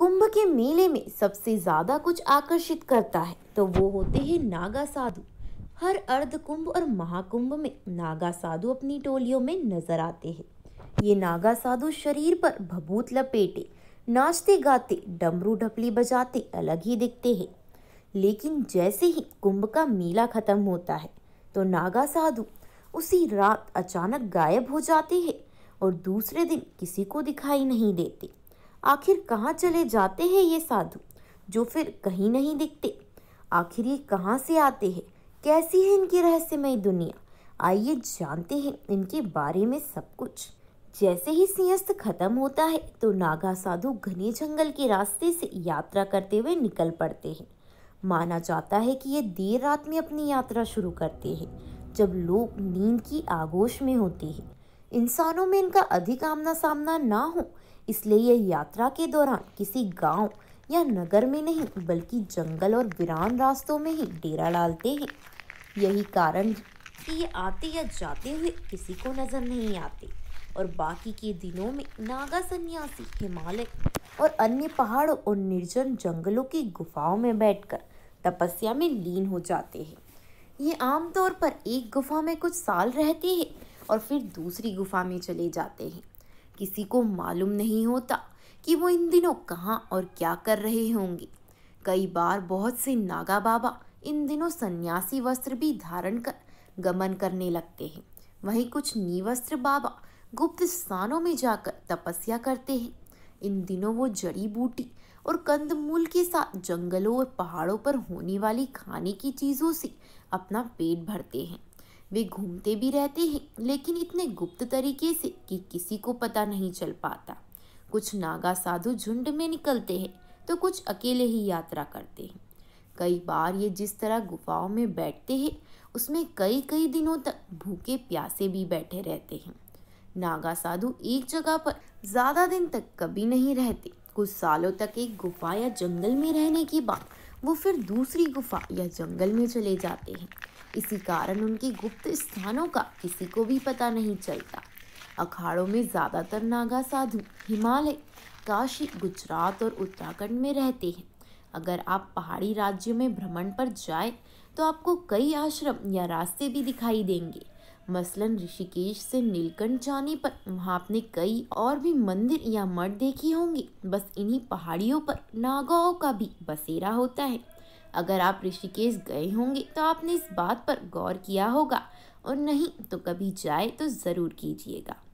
कुंभ के मेले में सबसे ज़्यादा कुछ आकर्षित करता है तो वो होते हैं नागा साधु हर अर्ध कुंभ और महाकुंभ में नागा साधु अपनी टोलियों में नजर आते हैं ये नागा साधु शरीर पर भभूत लपेटे नाचते गाते डमरू ढपली बजाते अलग ही दिखते हैं लेकिन जैसे ही कुंभ का मेला खत्म होता है तो नागा साधु उसी रात अचानक गायब हो जाते हैं और दूसरे दिन किसी को दिखाई नहीं देते आखिर कहाँ चले जाते हैं ये साधु जो फिर कहीं नहीं दिखते आखिर ये कहाँ से आते हैं कैसी है इनकी रहस्यमय दुनिया आइए जानते हैं इनके बारे में सब कुछ जैसे ही सिंहस्त खत्म होता है तो नागा साधु घने जंगल के रास्ते से यात्रा करते हुए निकल पड़ते हैं माना जाता है कि ये देर रात में अपनी यात्रा शुरू करते हैं जब लोग नींद की आगोश में होते हैं इंसानों में इनका अधिक आमना सामना ना हो इसलिए यह यात्रा के दौरान किसी गांव या नगर में नहीं बल्कि जंगल और वीरान रास्तों में ही डेरा डालते हैं यही कारण कि ये आते या जाते हुए किसी को नज़र नहीं आते और बाकी के दिनों में नागा सन्यासी हिमालय और अन्य पहाड़ों और निर्जन जंगलों की गुफाओं में बैठकर तपस्या में लीन हो जाते हैं ये आमतौर पर एक गुफा में कुछ साल रहते हैं और फिर दूसरी गुफा में चले जाते हैं किसी को मालूम नहीं होता कि वो इन दिनों कहाँ और क्या कर रहे होंगे कई बार बहुत से नागा बाबा इन दिनों सन्यासी वस्त्र भी धारण कर गमन करने लगते हैं वहीं कुछ नीवस्त्र बाबा गुप्त स्थानों में जाकर तपस्या करते हैं इन दिनों वो जड़ी बूटी और कंदमूल के साथ जंगलों और पहाड़ों पर होने वाली खाने की चीज़ों से अपना पेट भरते हैं वे घूमते भी रहते हैं लेकिन इतने गुप्त तरीके से कि किसी को पता नहीं चल पाता कुछ नागा साधु झुंड में निकलते हैं तो कुछ अकेले ही यात्रा करते हैं कई बार ये जिस तरह गुफाओं में बैठते हैं उसमें कई कई दिनों तक भूखे प्यासे भी बैठे रहते हैं नागा साधु एक जगह पर ज़्यादा दिन तक कभी नहीं रहते कुछ सालों तक एक गुफा या जंगल में रहने के बाद वो फिर दूसरी गुफा या जंगल में चले जाते हैं इसी कारण उनके गुप्त स्थानों का किसी को भी पता नहीं चलता अखाड़ों में ज़्यादातर नागा साधु हिमालय काशी गुजरात और उत्तराखंड में रहते हैं अगर आप पहाड़ी राज्यों में भ्रमण पर जाए तो आपको कई आश्रम या रास्ते भी दिखाई देंगे मसलन ऋषिकेश से नीलकंठ जाने पर वहाँ आपने कई और भी मंदिर या मठ देखे होंगे बस इन्हीं पहाड़ियों पर नागाओं का भी बसेरा होता है अगर आप ऋषिकेश गए होंगे तो आपने इस बात पर गौर किया होगा और नहीं तो कभी जाए तो ज़रूर कीजिएगा